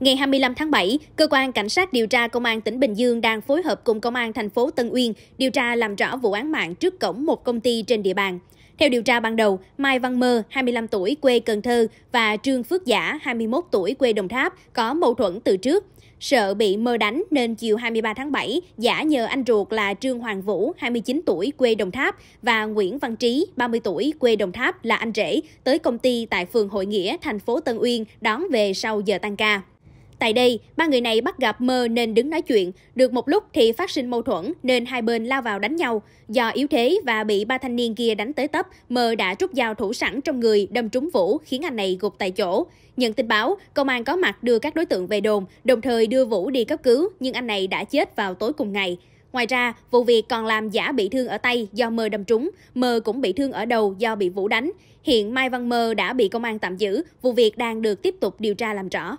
Ngày 25 tháng 7, cơ quan cảnh sát điều tra công an tỉnh Bình Dương đang phối hợp cùng công an thành phố Tân Uyên điều tra làm rõ vụ án mạng trước cổng một công ty trên địa bàn. Theo điều tra ban đầu, Mai Văn Mơ, 25 tuổi, quê Cần Thơ và Trương Phước Giả, 21 tuổi, quê Đồng Tháp có mâu thuẫn từ trước. Sợ bị mơ đánh nên chiều 23 tháng 7, giả nhờ anh ruột là Trương Hoàng Vũ, 29 tuổi, quê Đồng Tháp và Nguyễn Văn Trí, 30 tuổi, quê Đồng Tháp là anh rể tới công ty tại phường Hội Nghĩa, thành phố Tân Uyên đón về sau giờ tan ca. Tại đây, ba người này bắt gặp mơ nên đứng nói chuyện, được một lúc thì phát sinh mâu thuẫn nên hai bên lao vào đánh nhau. Do yếu thế và bị ba thanh niên kia đánh tới tấp, mơ đã rút dao thủ sẵn trong người đâm trúng Vũ khiến anh này gục tại chỗ. Nhận tin báo, công an có mặt đưa các đối tượng về đồn, đồng thời đưa Vũ đi cấp cứu nhưng anh này đã chết vào tối cùng ngày. Ngoài ra, vụ việc còn làm giả bị thương ở tay do mơ đâm trúng, mơ cũng bị thương ở đầu do bị Vũ đánh. Hiện Mai Văn Mơ đã bị công an tạm giữ, vụ việc đang được tiếp tục điều tra làm rõ.